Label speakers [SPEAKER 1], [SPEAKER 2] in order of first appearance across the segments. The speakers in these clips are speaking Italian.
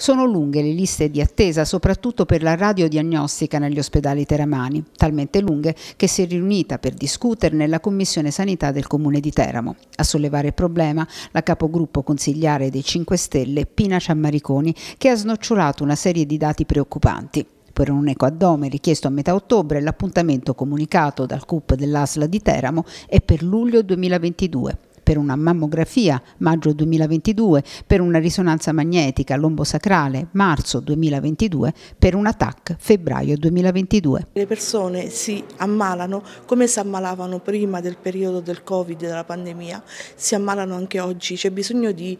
[SPEAKER 1] Sono lunghe le liste di attesa, soprattutto per la radiodiagnostica negli ospedali teramani, talmente lunghe che si è riunita per discuterne la Commissione Sanità del Comune di Teramo. A sollevare il problema la capogruppo consigliare dei 5 Stelle Pina Ciammariconi, che ha snocciolato una serie di dati preoccupanti. Per un ecoaddome richiesto a metà ottobre, l'appuntamento comunicato dal CUP dell'ASLA di Teramo è per luglio 2022 per una mammografia maggio 2022, per una risonanza magnetica lombosacrale marzo 2022, per un TAC febbraio 2022.
[SPEAKER 2] Le persone si ammalano come si ammalavano prima del periodo del Covid, della pandemia, si ammalano anche oggi, c'è bisogno di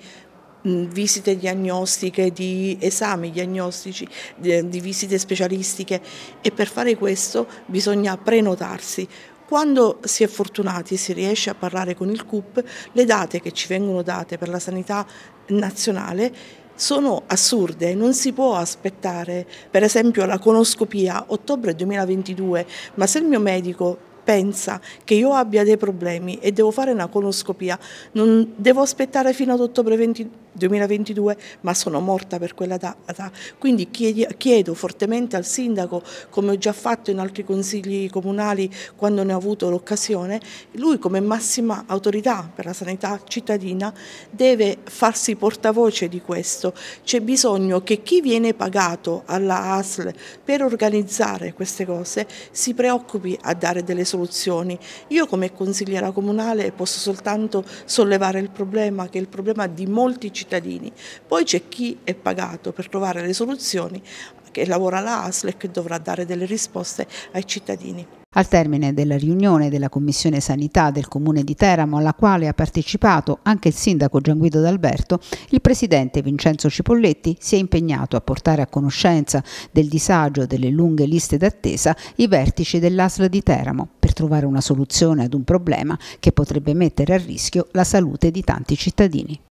[SPEAKER 2] visite diagnostiche, di esami diagnostici, di visite specialistiche e per fare questo bisogna prenotarsi. Quando si è fortunati e si riesce a parlare con il CUP, le date che ci vengono date per la sanità nazionale sono assurde, non si può aspettare per esempio la conoscopia ottobre 2022, ma se il mio medico pensa che io abbia dei problemi e devo fare una conoscopia, non devo aspettare fino ad ottobre 2022 2022, ma sono morta per quella data. Quindi chiedo fortemente al sindaco, come ho già fatto in altri consigli comunali quando ne ho avuto l'occasione, lui come massima autorità per la sanità cittadina deve farsi portavoce di questo. C'è bisogno che chi viene pagato alla ASL per organizzare queste cose si preoccupi a dare delle soluzioni. Io come consigliera comunale posso soltanto sollevare il problema che è il problema di molti cittadini cittadini. Poi c'è chi è pagato per trovare le soluzioni che lavora la ASL e che dovrà dare delle risposte ai cittadini.
[SPEAKER 1] Al termine della riunione della Commissione Sanità del Comune di Teramo, alla quale ha partecipato anche il sindaco Gian Guido D'Alberto, il presidente Vincenzo Cipolletti si è impegnato a portare a conoscenza del disagio delle lunghe liste d'attesa i vertici dell'ASL di Teramo per trovare una soluzione ad un problema che potrebbe mettere a rischio la salute di tanti cittadini.